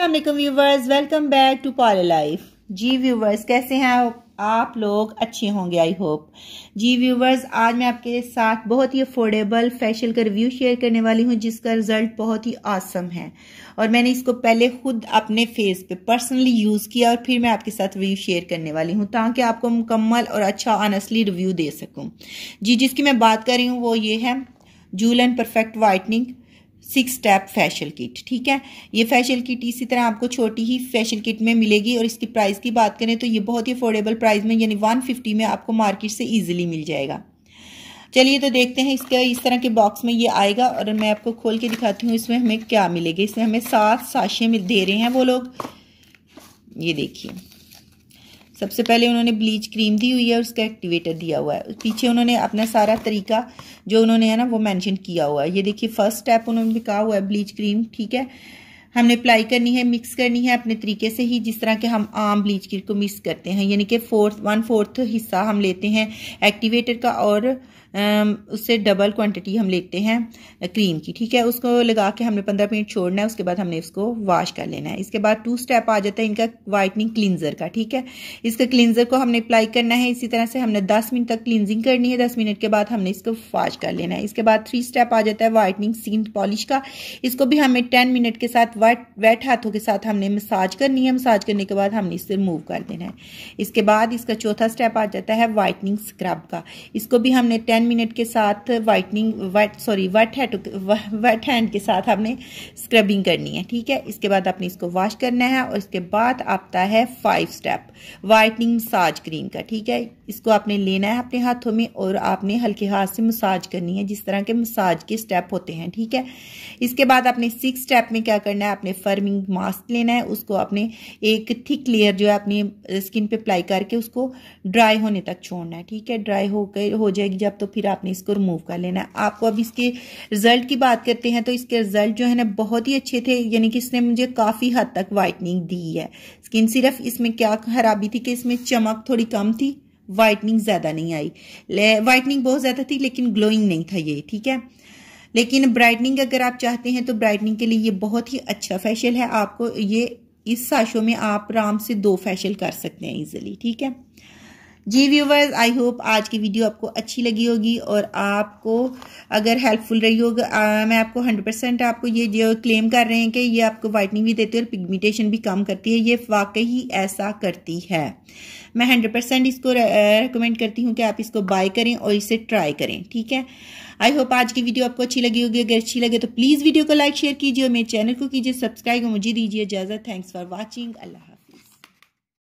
अल्लाम viewers welcome back to Poly Life जी viewers कैसे हैं आप लोग अच्छे होंगे आई होप जी व्यूवर्स आज मैं आपके साथ बहुत ही अफोर्डेबल फैशल का रिव्यू शेयर करने वाली हूँ जिसका रिज़ल्ट बहुत ही आसम है और मैंने इसको पहले खुद अपने फेस पे पर्सनली यूज़ किया और फिर मैं आपके साथ रिव्यू शेयर करने वाली हूँ ताकि आपको मुकम्मल और अच्छा ऑनस्टली रिव्यू दे सकूँ जी जिसकी मैं बात कर रही हूँ वो ये है जूलन perfect whitening six step facial kit ठीक है ये फैशल किट इसी तरह आपको छोटी ही फैशल किट में मिलेगी और इसकी प्राइस की बात करें तो ये बहुत ही अफोर्डेबल प्राइस में यानी वन फिफ्टी में आपको मार्केट से ईजिली मिल जाएगा चलिए तो देखते हैं इसका इस तरह के बॉक्स में ये आएगा और मैं आपको खोल के दिखाती हूँ इसमें हमें क्या मिलेगा इसमें हमें सात साशे में दे रहे हैं वो लोग ये देखिए सबसे पहले उन्होंने ब्लीच क्रीम दी हुई है और उसका एक्टिवेटर दिया हुआ है पीछे उन्होंने अपना सारा तरीका जो उन्होंने है ना वो मेंशन किया हुआ है ये देखिए फर्स्ट स्टेप उन्होंने भी कहा हुआ है ब्लीच क्रीम ठीक है हमने अप्लाई करनी है मिक्स करनी है अपने तरीके से ही जिस तरह के हम आम ब्लीच क्रीम को मिक्स करते हैं यानी कि फोर्थ वन फोर्थ हिस्सा हम लेते हैं एक्टिवेटर का और उससे डबल क्वांटिटी हम लेते हैं क्रीम की ठीक है उसको लगा के हमने पंद्रह मिनट छोड़ना है उसके बाद हमने उसको वाश कर लेना है इसके बाद टू स्टेप आ जाता है इनका वाइटनिंग क्लिनजर का ठीक है इसका क्लिनजर को हमने अप्लाई करना है इसी तरह से हमने दस मिनट तक क्लिनजिंग करनी है दस मिनट के बाद हमने इसको वाश कर लेना है इसके बाद थ्री स्टेप आ जाता है वाइटनिंग सीम पॉलिश का इसको भी हमें टेन मिनट के साथ वाइट वेट हाथों के साथ हमने मसाज करनी है मसाज करने के बाद हमने इसे रिमूव कर देना है इसके बाद इसका चौथा स्टेप आ जाता है वाइटनिंग स्क्रब का इसको भी हमने टेन टेन मिनट के साथ whitening white sorry wet head wet hand के साथ आपने स्क्रबिंग करनी है ठीक है इसके बाद आपने इसको वॉश करना है और इसके बाद आपता है five step whitening massage cream का ठीक है इसको आपने लेना है अपने हाथों में और आपने हल्के हाथ से मसाज करनी है जिस तरह के मसाज के स्टेप होते हैं ठीक है इसके बाद आपने सिक्स स्टेप में क्या करना है आपने फर्मिंग मास्क लेना है उसको आपने एक थिक लेयर जो है अपने स्किन पे अप्लाई करके उसको ड्राई होने तक छोड़ना है ठीक है ड्राई होकर हो जाएगी जब तो फिर आपने इसको रिमूव कर लेना है आपको अब इसके रिजल्ट की बात करते हैं तो इसके रिजल्ट जो है ना बहुत ही अच्छे थे यानी कि इसने मुझे काफ़ी हद तक वाइटनिंग दी है स्किन सिर्फ इसमें क्या खराबी थी कि इसमें चमक थोड़ी कम थी वाइटनिंग ज़्यादा नहीं आई वाइटनिंग बहुत ज़्यादा थी लेकिन ग्लोइंग नहीं था ये ठीक है लेकिन ब्राइटनिंग अगर आप चाहते हैं तो ब्राइटनिंग के लिए ये बहुत ही अच्छा फेशियल है आपको ये इस साशो में आप आराम से दो फेशियल कर सकते हैं इजिली ठीक है जी व्यूवर्स आई होप आज की वीडियो आपको अच्छी लगी होगी और आपको अगर हेल्पफुल रही होगी मैं आपको 100 परसेंट आपको ये जो क्लेम कर रहे हैं कि ये आपको वाइटनिंग भी देती है और पिगमेंटेशन भी कम करती है ये वाकई ही ऐसा करती है मैं 100 परसेंट इसको रिकमेंड करती हूँ कि आप इसको बाय करें और इसे ट्राई करें ठीक है आई होप आज की वीडियो आपको अच्छी लगी होगी अगर अच्छी लगे तो प्लीज़ वीडियो को लाइक शेयर कीजिए और मेरे चैनल को कीजिए सब्सक्राइब और मुझे दीजिए इजाज़त थैंक्स फॉर वॉचिंग अल्लाह